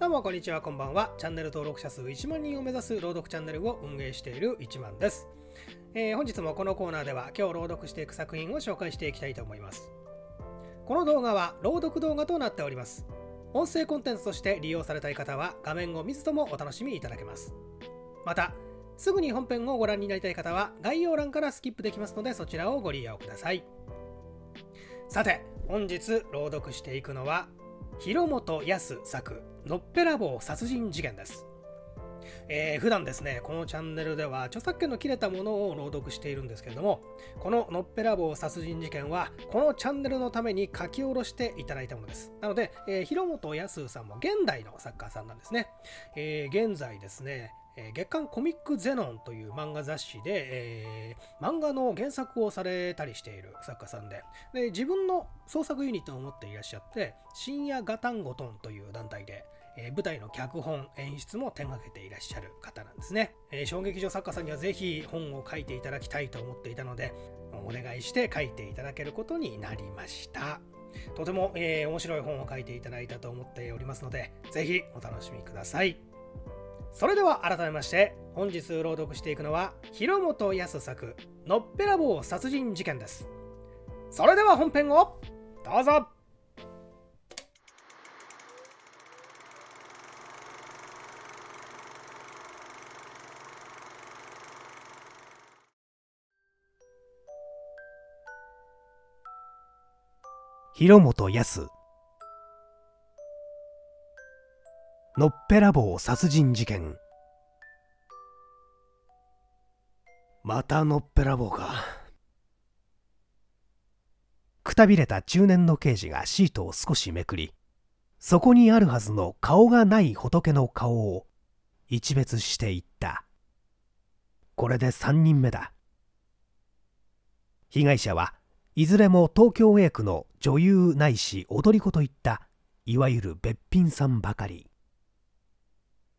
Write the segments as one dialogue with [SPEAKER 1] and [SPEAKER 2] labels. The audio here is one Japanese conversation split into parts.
[SPEAKER 1] どうもこんにちは、こんばんは。チャンネル登録者数1万人を目指す朗読チャンネルを運営している1万です。えー、本日もこのコーナーでは今日朗読していく作品を紹介していきたいと思います。この動画は朗読動画となっております。音声コンテンツとして利用されたい方は画面を見ずともお楽しみいただけます。また、すぐに本編をご覧になりたい方は概要欄からスキップできますのでそちらをご利用ください。さて、本日朗読していくのは広本康作のっぺらぼう殺人事件です、えー、普段ですねこのチャンネルでは著作権の切れたものを朗読しているんですけれどもこののっぺらぼう殺人事件はこのチャンネルのために書き下ろしていただいたものですなので、えー、広本康さんも現代の作家さんなんですね、えー、現在ですねえ月刊コミックゼノンという漫画雑誌で、えー、漫画の原作をされたりしている作家さんでで自分の創作ユニットを持っていらっしゃって深夜ガタンゴトンという団体で、えー、舞台の脚本演出も手がけていらっしゃる方なんですね、えー、小劇場作家さんには是非本を書いていただきたいと思っていたのでお願いして書いていただけることになりましたとても、えー、面白い本を書いていただいたと思っておりますので、是非お楽しみください。それでは改めまして本日朗読していくのは広本康作「のっぺらぼう殺人事件」ですそれでは本編をどうぞ広本康のっぺらぼう殺人事件またのっぺらぼうかくたびれた中年の刑事がシートを少しめくりそこにあるはずの顔がない仏の顔を一別していったこれで3人目だ被害者はいずれも東京 A 区の女優ないし踊り子といったいわゆるべっぴんさんばかり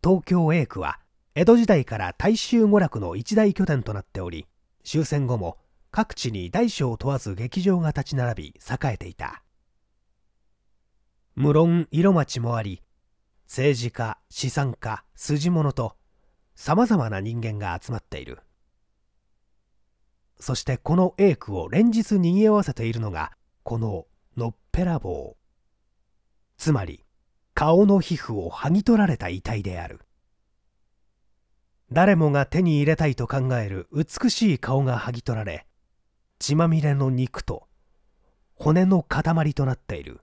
[SPEAKER 1] 東京英区は江戸時代から大衆娯楽の一大拠点となっており終戦後も各地に大小問わず劇場が立ち並び栄えていた無論色町もあり政治家資産家筋物とさまざまな人間が集まっているそしてこの英区を連日賑わせているのがこののっぺらぼうつまり顔の皮膚を剥ぎ取られた遺体である誰もが手に入れたいと考える美しい顔が剥ぎ取られ血まみれの肉と骨の塊となっている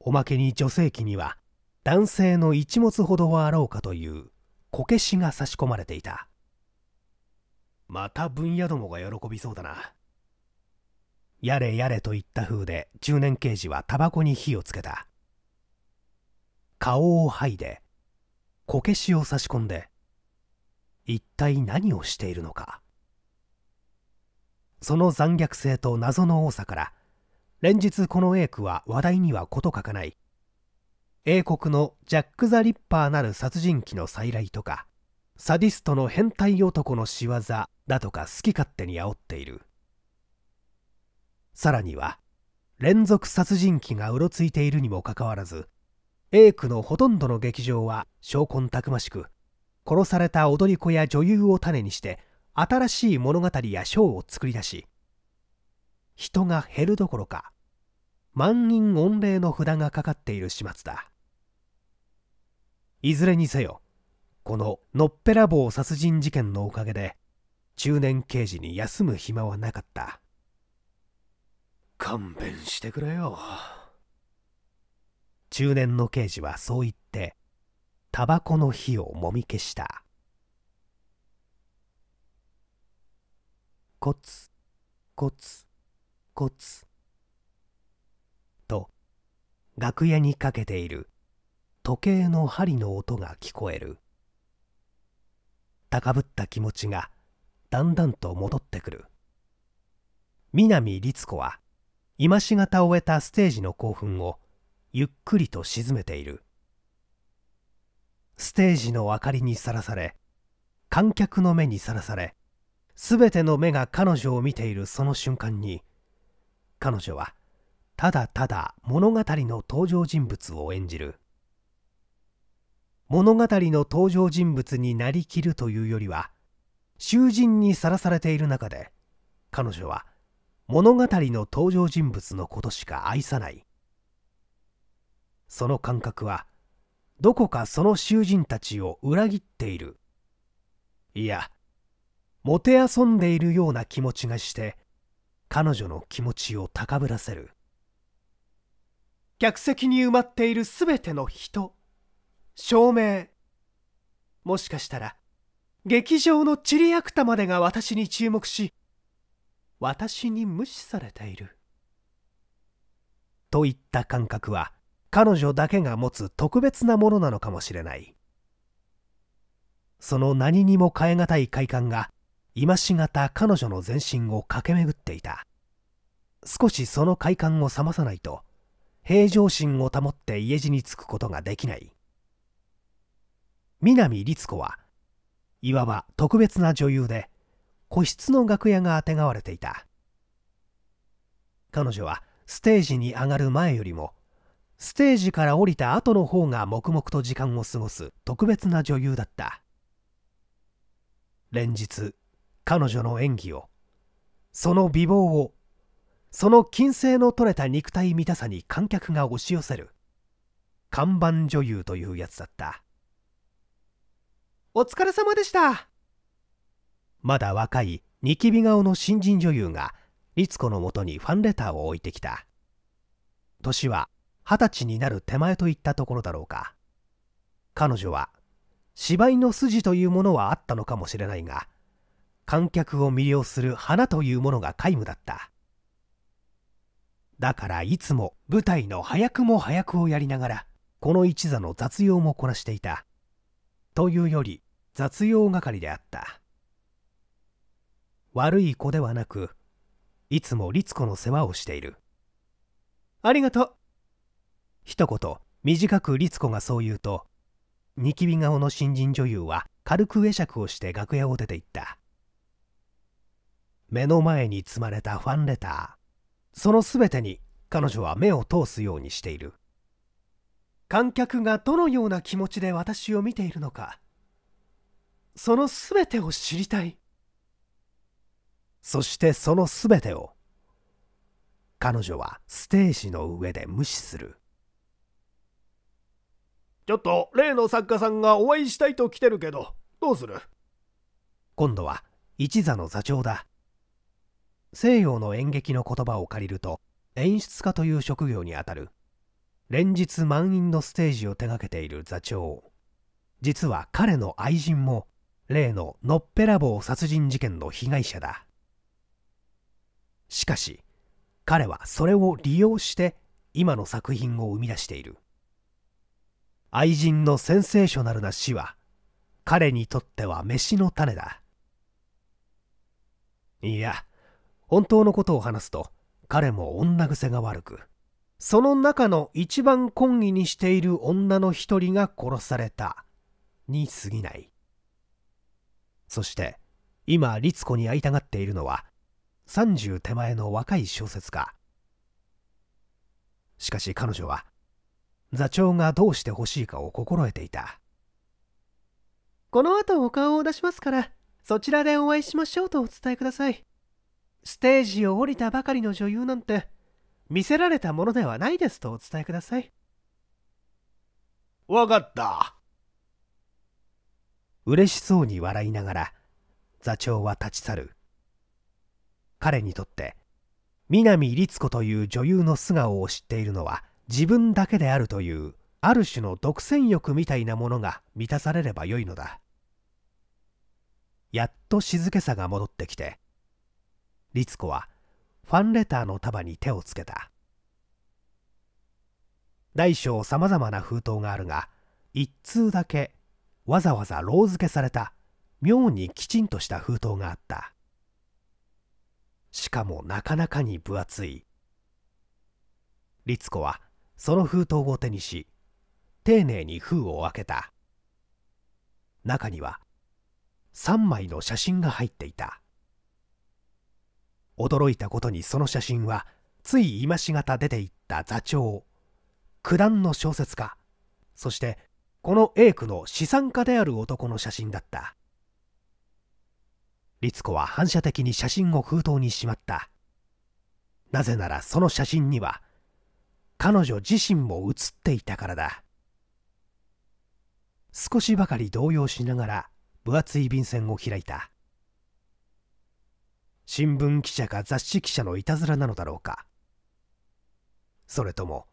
[SPEAKER 1] おまけに女性器には男性の一物ほどはあろうかというこけしが差し込まれていたまた分野どもが喜びそうだなやれやれといった風で中年刑事はタバコに火をつけた顔を剥いでこけしを差し込んで一体何をしているのかその残虐性と謎の多さから連日この英句は話題には事欠かない英国のジャック・ザ・リッパーなる殺人鬼の再来とかサディストの変態男の仕業だとか好き勝手に煽っているさらには連続殺人鬼がうろついているにもかかわらず A 区のほとんどの劇場は昇魂たくましく殺された踊り子や女優を種にして新しい物語やショーを作り出し人が減るどころか満員御礼の札がかかっている始末だいずれにせよこののっぺらぼう殺人事件のおかげで中年刑事に休む暇はなかった勘弁してくれよ。中年の刑事はそう言ってタバコの火をもみ消したコツコツコツと楽屋にかけている時計の針の音が聞こえる高ぶった気持ちがだんだんと戻ってくる南律子は今しがたを終えたステージの興奮をゆっくりと沈めているステージの明かりにさらされ観客の目にさらされ全ての目が彼女を見ているその瞬間に彼女はただただ物語の登場人物を演じる物語の登場人物になりきるというよりは囚人にさらされている中で彼女は物語の登場人物のことしか愛さないその感覚はどこかその囚人たちを裏切っているいやもてあそんでいるような気持ちがして彼女の気持ちを高ぶらせる客席に埋まっているすべての人照明もしかしたら劇場のチリアクタまでが私に注目し私に無視されているといった感覚は彼女だけが持つ特別なものなのかもしれないその何にも代え難い快感が今しがた彼女の全身を駆け巡っていた少しその快感を冷まさないと平常心を保って家路に着くことができない南律子はいわば特別な女優で個室の楽屋があてがわれていた彼女はステージに上がる前よりもステージから降りた後の方が黙々と時間を過ごす特別な女優だった連日彼女の演技をその美貌をその金星の取れた肉体見たさに観客が押し寄せる看板女優というやつだったお疲れ様でしたまだ若いニキビ顔の新人女優が律子のもとにファンレターを置いてきた年は二十歳になる手前といったところだろうか彼女は芝居の筋というものはあったのかもしれないが観客を魅了する花というものが皆無だっただからいつも舞台の早くも早くをやりながらこの一座の雑用もこなしていたというより雑用係であった悪い子ではなくいつも律子の世話をしているありがとう一言短く律子がそう言うとニキビ顔の新人女優は軽く会釈をして楽屋を出て行った目の前に積まれたファンレターその全てに彼女は目を通すようにしている観客がどのような気持ちで私を見ているのかその全てを知りたいそしてその全てを彼女はステージの上で無視するちょっと例の作家さんがお会いしたいと来てるけどどうする今度は一座の座長だ西洋の演劇の言葉を借りると演出家という職業にあたる連日満員のステージを手がけている座長実は彼の愛人も例ののっぺらぼう殺人事件の被害者だしかし彼はそれを利用して今の作品を生み出している愛人のセンセーショナルな死は彼にとっては飯の種だいや本当のことを話すと彼も女癖が悪くその中の一番懇意にしている女の一人が殺されたに過ぎないそして今律子に会いたがっているのは30手前の若い小説家しかし彼女は座長がどうしてほしいかを心得ていたこの後お顔を出しますからそちらでお会いしましょうとお伝えくださいステージを降りたばかりの女優なんて見せられたものではないですとお伝えくださいわかった嬉しそうに笑いながら座長は立ち去る彼にとって南律子という女優の素顔を知っているのは自分だけであるというある種の独占欲みたいなものが満たされればよいのだやっと静けさが戻ってきて律子はファンレターの束に手をつけた大小さまざまな封筒があるが一通だけわざわざロー付けされた妙にきちんとした封筒があったしかもなかなかに分厚い律子はその封筒を手にし丁寧に封を開けた中には3枚の写真が入っていた驚いたことにその写真はつい今しがた出ていった座長九段の小説家そしてこの A 区の資産家である男の写真だった律子は反射的に写真を封筒にしまったなぜならその写真には彼女自身も映っていたからだ少しばかり動揺しながら分厚い便箋を開いた新聞記者か雑誌記者のいたずらなのだろうかそれとも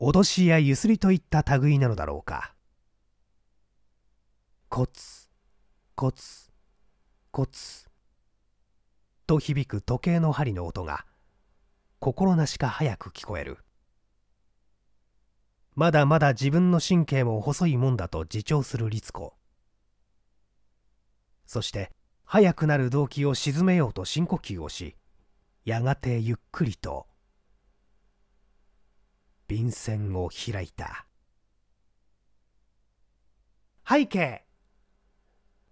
[SPEAKER 1] 脅しやゆすりといった類なのだろうかコツコツコツと響く時計の針の音が心なしか早く聞こえるまだまだ自分の神経も細いもんだと自重する律子そして速くなる動機を沈めようと深呼吸をしやがてゆっくりと便箋を開いた背景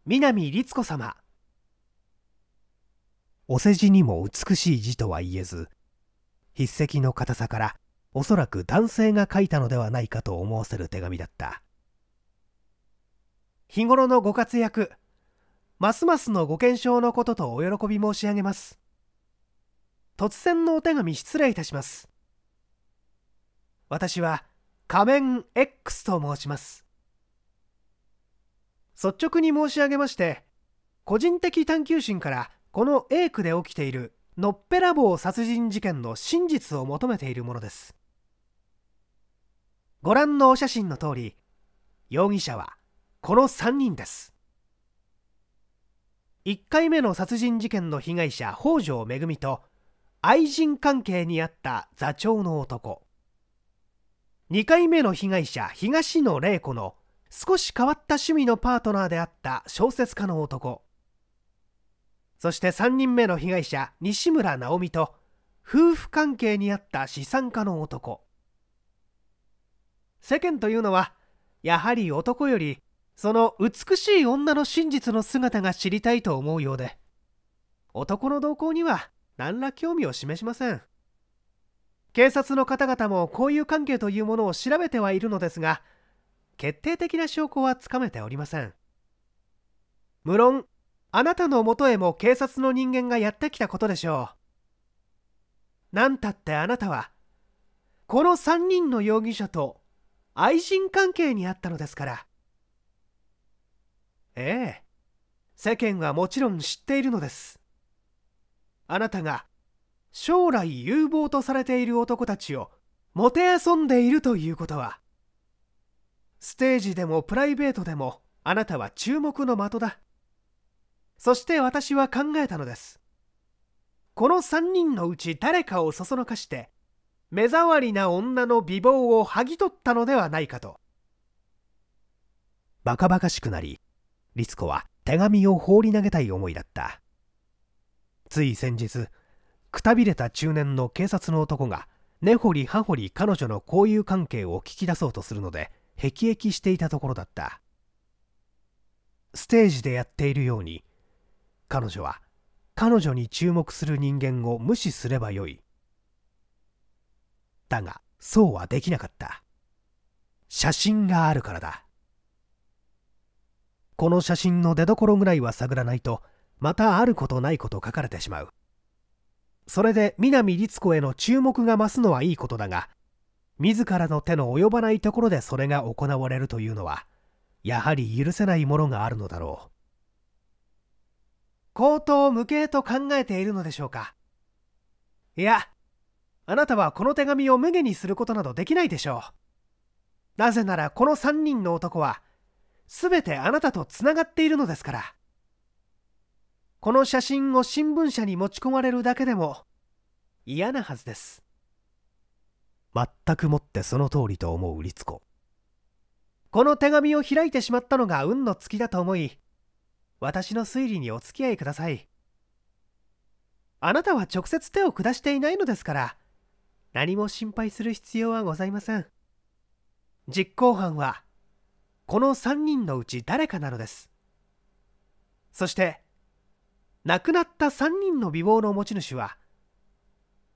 [SPEAKER 1] 南律子様お世辞にも美しい字とは言えず筆跡の硬さからおそらく男性が書いたのではないかと思わせる手紙だった日頃のご活躍ますますのご健勝のこととお喜び申し上げます突然のお手紙失礼いたします私は仮面 X と申します率直に申し上げまして個人的探求心からこの A 区で起きているのっぺらぼう殺人事件の真実を求めているものですご覧のお写真の通り容疑者はこの3人です1回目の殺人事件の被害者北条恵と愛人関係にあった座長の男2回目の被害者東野玲子の少し変わった趣味のパートナーであった小説家の男そして3人目の被害者西村直美と夫婦関係にあった資産家の男世間というのはやはり男よりその美しい女の真実の姿が知りたいと思うようで男の動向には何ら興味を示しません警察の方々も交友関係というものを調べてはいるのですが決定的な証拠はつかめておりません無論あなたのもとへも警察の人間がやってきたことでしょう何たってあなたはこの3人の容疑者と愛人関係にあったのですからええ世間はもちろん知っているのですあなたが将来有望とされている男たちをもてあそんでいるということはステージでもプライベートでもあなたは注目の的だそして私は考えたのですこの3人のうち誰かをそそのかして目障りな女の美貌を剥ぎ取ったのではないかとバカバカしくなり律子は手紙を放り投げたい思いだったつい先日くたびれた中年の警察の男が根掘り葉掘り彼女の交友関係を聞き出そうとするので辟易していたところだったステージでやっているように彼女は彼女に注目する人間を無視すればよいだがそうはできなかった写真があるからだこの写真の出どころぐらいは探らないとまたあることないこと書かれてしまうそれで南律子への注目が増すのはいいことだが自らの手の及ばないところでそれが行われるというのはやはり許せないものがあるのだろう口頭無形と考えているのでしょうかいやあなたはこの手紙を無下にすることなどできないでしょう。なぜならこの3人の男は、全てあなたとつながっているのですから。この写真を新聞社に持ち込まれるだけでも嫌なはずです。全くもってその通りと思う律子。この手紙を開いてしまったのが運の尽きだと思い、私の推理にお付き合いください。あなたは直接手を下していないのですから、何も心配する必要はございません実行犯はこの3人のうち誰かなのですそして亡くなった3人の美貌の持ち主は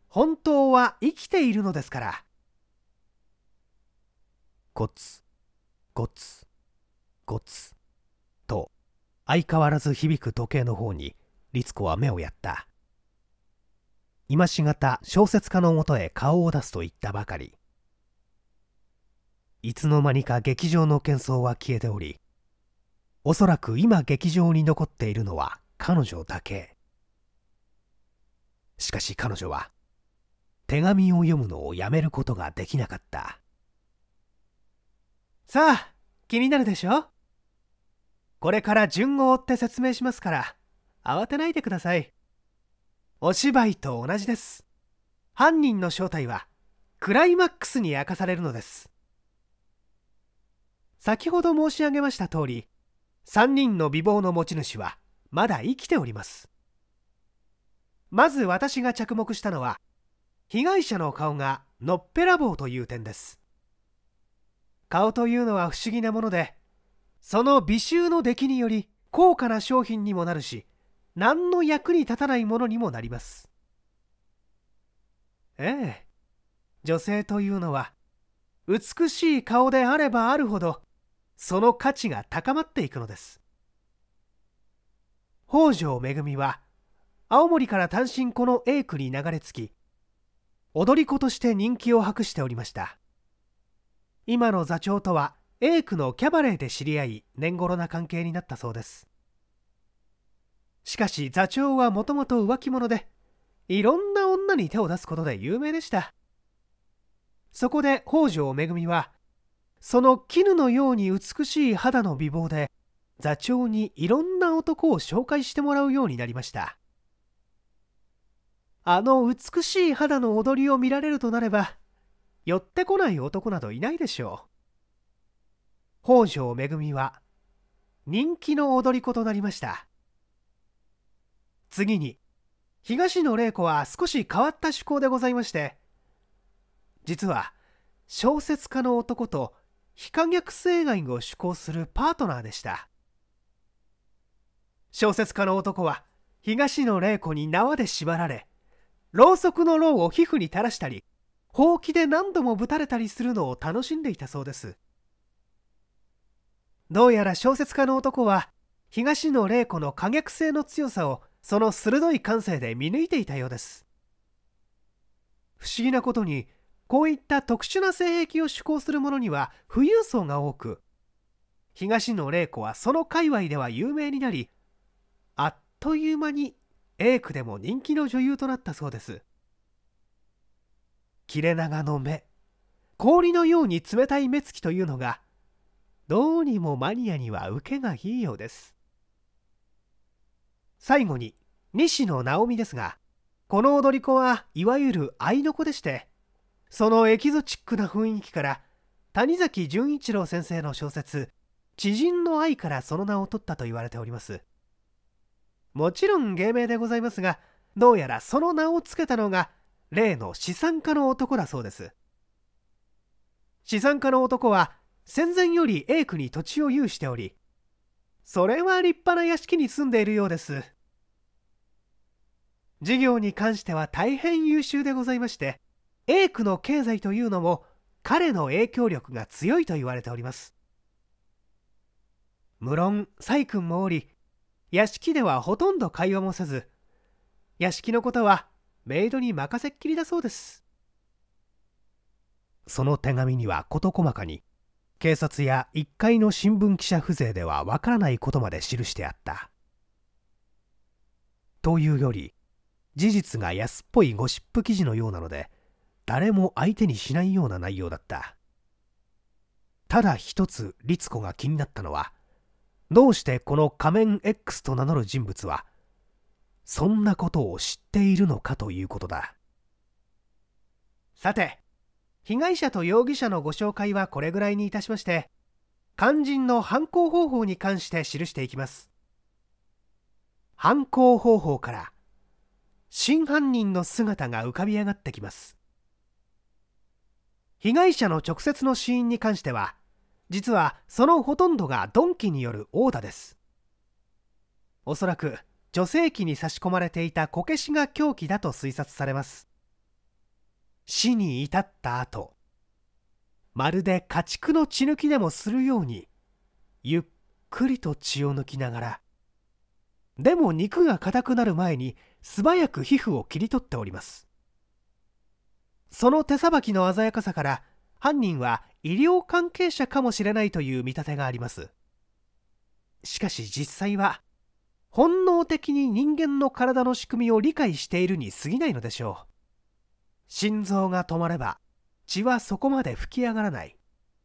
[SPEAKER 1] 本当は生きているのですからコツコツコツと相変わらず響く時計の方に律子は目をやった今しがた小説家のもとへ顔を出すと言ったばかりいつの間にか劇場の喧騒は消えておりおそらく今劇場に残っているのは彼女だけしかし彼女は手紙を読むのをやめることができなかったさあ気になるでしょこれから順を追って説明しますから慌てないでくださいお芝居と同じです犯人の正体はクライマックスに明かされるのです先ほど申し上げました通り3人の美貌の持ち主はまだ生きておりますまず私が着目したのは被害者の顔がのっぺらぼうという点です顔というのは不思議なものでその美醜の出来により高価な商品にもなるし何の役に立たないものにもなりますええ女性というのは美しい顔であればあるほどその価値が高まっていくのです北条恵は青森から単身この A 区に流れ着き踊り子として人気を博しておりました今の座長とは A 区のキャバレーで知り合い年頃な関係になったそうですしかし座長はもともと浮気者でいろんな女に手を出すことで有名でしたそこで北条恵はその絹のように美しい肌の美貌で座長にいろんな男を紹介してもらうようになりましたあの美しい肌の踊りを見られるとなれば寄ってこない男などいないでしょう北条恵は人気の踊り子となりました次に東野玲子は少し変わった趣向でございまして実は小説家の男と非可逆性外を趣向するパートナーでした小説家の男は東野玲子に縄で縛られろうそくの牢を皮膚に垂らしたりほうきで何度もぶたれたりするのを楽しんでいたそうですどうやら小説家の男は東野玲子の可逆性の強さをその鋭い感性で見抜いていたようです不思議なことにこういった特殊な性癖を趣向する者には富裕層が多く東野玲子はその界隈では有名になりあっという間に A 区でも人気の女優となったそうです切れ長の目氷のように冷たい目つきというのがどうにもマニアには受けがいいようです最後に西野直美ですがこの踊り子はいわゆる愛の子でしてそのエキゾチックな雰囲気から谷崎潤一郎先生の小説「知人の愛」からその名を取ったと言われておりますもちろん芸名でございますがどうやらその名を付けたのが例の資産家の男だそうです資産家の男は戦前より A 区に土地を有しておりそれは立派な屋敷に住んでいるようです事業に関しては大変優秀でございまして A 区の経済というのも彼の影響力が強いと言われております無論崔君もおり屋敷ではほとんど会話もせず屋敷のことはメイドに任せっきりだそうですその手紙には事細かに警察や1階の新聞記者風情ではわからないことまで記してあったというより事実が安っぽいゴシップ記事のようなので誰も相手にしないような内容だったただ一つ律子が気になったのはどうしてこの仮面 X と名乗る人物はそんなことを知っているのかということださて被害者と容疑者のご紹介はこれぐらいにいたしまして肝心の犯行方法に関して記していきます犯行方法から真犯人の姿が浮かび上がってきます被害者の直接の死因に関しては実はそのほとんどが鈍器による殴打ですおそらく女性器に差し込まれていたこけしが凶器だと推察されます死に至った後まるで家畜の血抜きでもするようにゆっくりと血を抜きながらでも肉が硬くなる前に素早く皮膚を切り取っておりますその手さばきの鮮やかさから犯人は医療関係者かもしれないという見立てがありますしかし実際は本能的に人間の体の仕組みを理解しているに過ぎないのでしょう心臓が止まれば血はそこまで吹き上がらない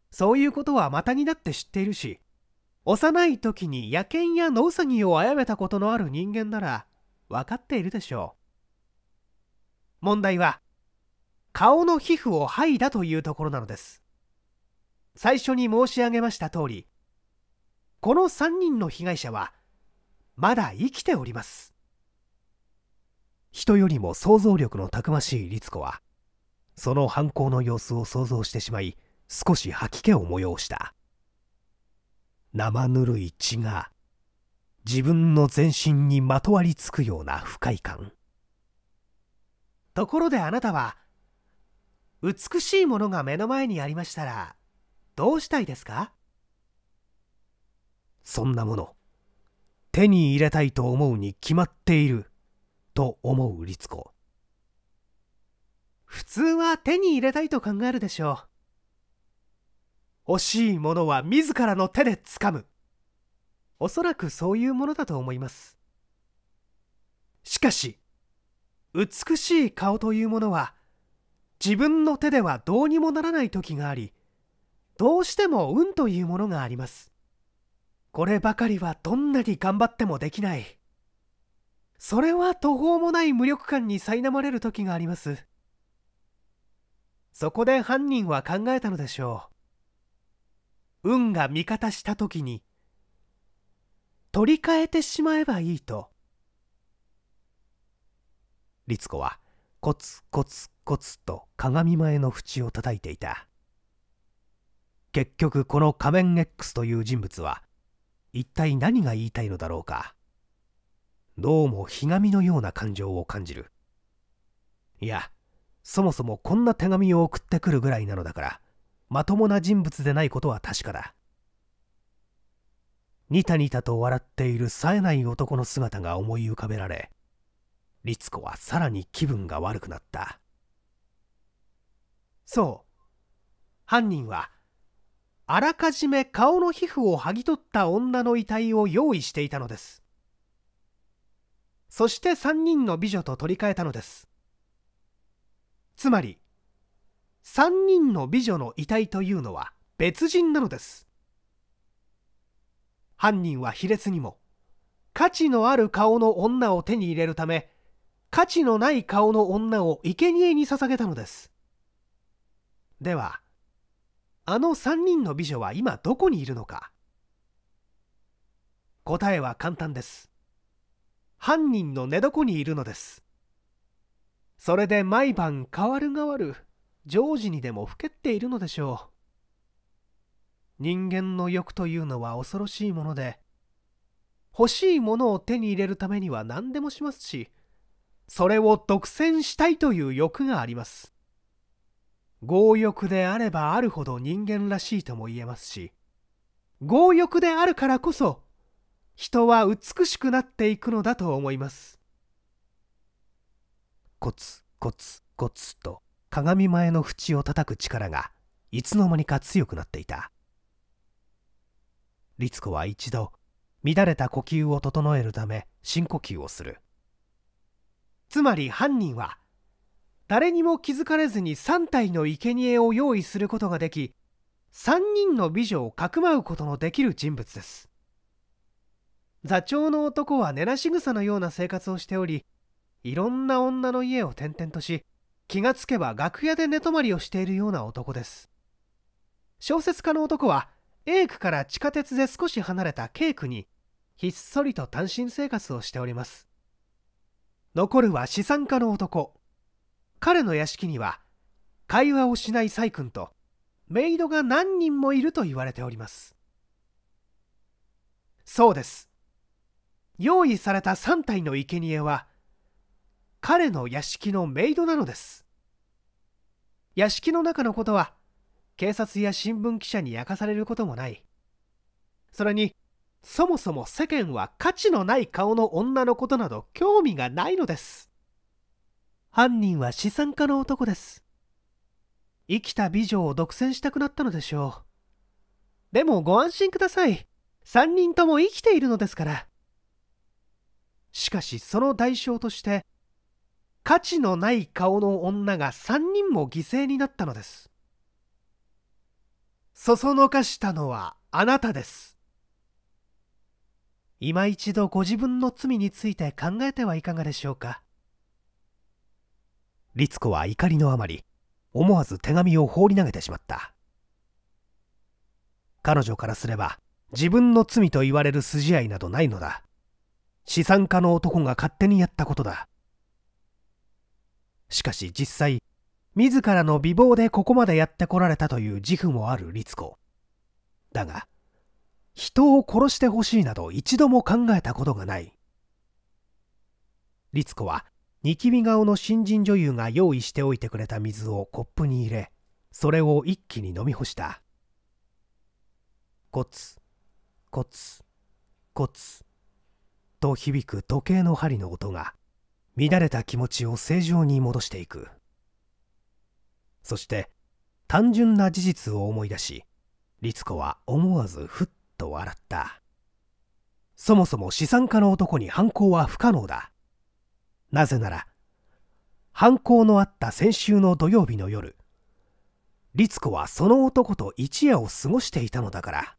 [SPEAKER 1] そういうことはマタギだって知っているし幼い時に野犬や野ウサギを殺めたことのある人間なら分かっているでしょう問題は顔の皮膚を剥いだというところなのです最初に申し上げました通りこの3人の被害者はまだ生きております人よりも想像力のたくましい律子はその犯行の様子を想像してしまい少し吐き気を催した生ぬるい血が自分の全身にまとわりつくような不快感ところであなたは美しいものが目の前にありましたらどうしたいですかそんなもの手に入れたいと思うに決まっていると思う律子普通は手に入れたいと考えるでしょう欲しいものは自らの手で掴むおそらくそういうものだと思いますしかし美しい顔というものは自分の手ではどうにもならない時がありどうしても運というものがありますこればかりはどんなに頑張ってもできないそれは途方もない無力感に苛まれる時がありますそこで犯人は考えたのでしょう運が味方した時に取り替えてしまえばいいと律子はコツコツコツと鏡前の縁を叩いていた結局この仮面 X という人物は一体何が言いたいのだろうかどうもひがみのような感情を感じるいやそもそもこんな手紙を送ってくるぐらいなのだからまともな人物でないことは確かだニタニタと笑っている冴えない男の姿が思い浮かべられ律子はさらに気分が悪くなったそう犯人はあらかじめ顔の皮膚を剥ぎ取った女の遺体を用意していたのですそして3人の美女と取り替えたのですつまり3人の美女の遺体というのは別人なのです犯人は卑劣にも価値のある顔の女を手に入れるため価値のない顔の女を生贄に捧げたのですではあの3人の美女は今どこにいるのか答えは簡単です犯人の寝床にいるのですそれで毎晩変わる変わるジョージにでもふけっているのでしょう人間の欲というのは恐ろしいもので欲しいものを手に入れるためには何でもしますしそれを独占したいという欲があります強欲であればあるほど人間らしいとも言えますし強欲であるからこそ人は美しくなっていくのだと思いますコツコツコツと鏡前の縁を叩く力がいつの間にか強くなっていた律子は一度乱れた呼吸を整えるため深呼吸をするつまり犯人は誰にも気づかれずに3体の生贄を用意することができ3人の美女をかくまうことのできる人物です座長の男は寝なし草のような生活をしておりいろんな女の家を転々とし気がつけば楽屋で寝泊まりをしているような男です小説家の男は A 区から地下鉄で少し離れた K 区にひっそりと単身生活をしております残るは資産家の男彼の屋敷には会話をしない細君とメイドが何人もいると言われておりますそうです用意された3体の生贄は彼の屋敷のメイドなのです屋敷の中のことは警察や新聞記者に明かされることもないそれにそもそも世間は価値のない顔の女のことなど興味がないのです犯人は資産家の男です生きた美女を独占したくなったのでしょうでもご安心ください3人とも生きているのですからしかしその代償として価値のない顔の女が3人も犠牲になったのですそそのかしたのはあなたです今一度ご自分の罪について考えてはいかがでしょうか律子は怒りのあまり思わず手紙を放り投げてしまった彼女からすれば自分の罪と言われる筋合いなどないのだ資産家の男が勝手にやったことだしかし実際自らの美貌でここまでやってこられたという自負もある律子だが人を殺してほしいなど一度も考えたことがない律子はニキビ顔の新人女優が用意しておいてくれた水をコップに入れそれを一気に飲み干したコツコツコツと響く時計の針の音が乱れた気持ちを正常に戻していくそして単純な事実を思い出し律子は思わずふっと笑ったそもそも資産家の男に犯行は不可能だなぜなら犯行のあった先週の土曜日の夜律子はその男と一夜を過ごしていたのだから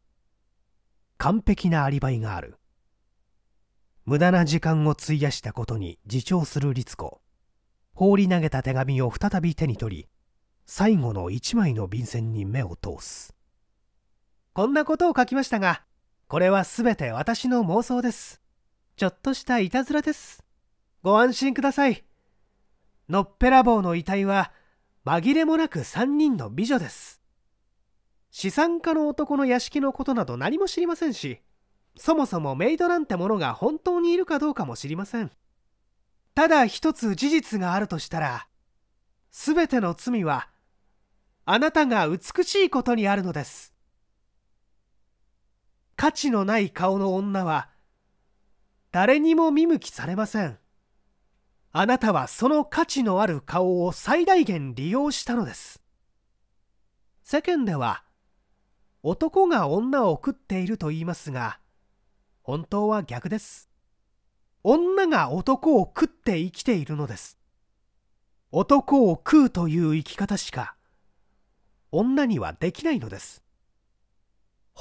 [SPEAKER 1] 完璧なアリバイがある無駄な時間を費やしたことに自重する律子放り投げた手紙を再び手に取り最後の一枚の便箋に目を通すこんなことを書きましたがこれは全て私の妄想ですちょっとしたいたずらですご安心くださいのっぺらぼうの遺体は紛れもなく3人の美女です資産家の男の屋敷のことなど何も知りませんしそもそもメイドなんてものが本当にいるかどうかも知りませんただ一つ事実があるとしたら全ての罪はあなたが美しいことにあるのです価値のない顔の女は誰にも見向きされませんあなたはその価値のある顔を最大限利用したのです世間では男が女を食っていると言いますが本当は逆です女が男を食って生きているのです男を食うという生き方しか女にはできないのです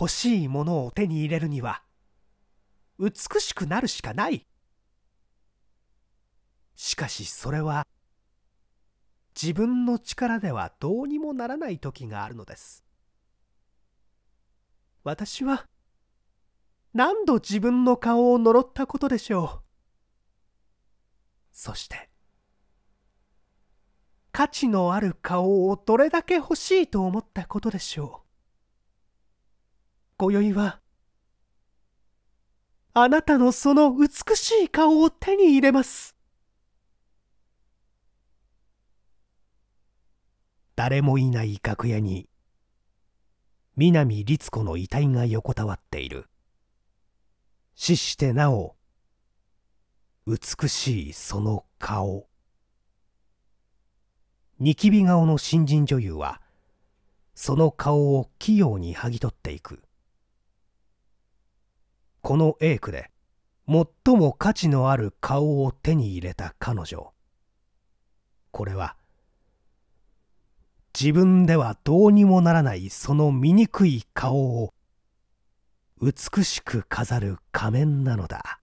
[SPEAKER 1] 欲しいものを手に入れるには美しくなるしかないしかしそれは自分の力ではどうにもならない時があるのです私は何度自分の顔を呪ったことでしょう。そして、価値のある顔をどれだけ欲しいと思ったことでしょう。今宵は、あなたのその美しい顔を手に入れます。誰もいない楽屋に、南律子の遺体が横たわっている。死してなお美しいその顔ニキビ顔の新人女優はその顔を器用に剥ぎ取っていくこの A 区で最も価値のある顔を手に入れた彼女これは自分ではどうにもならないその醜い顔を美しく飾る仮面なのだ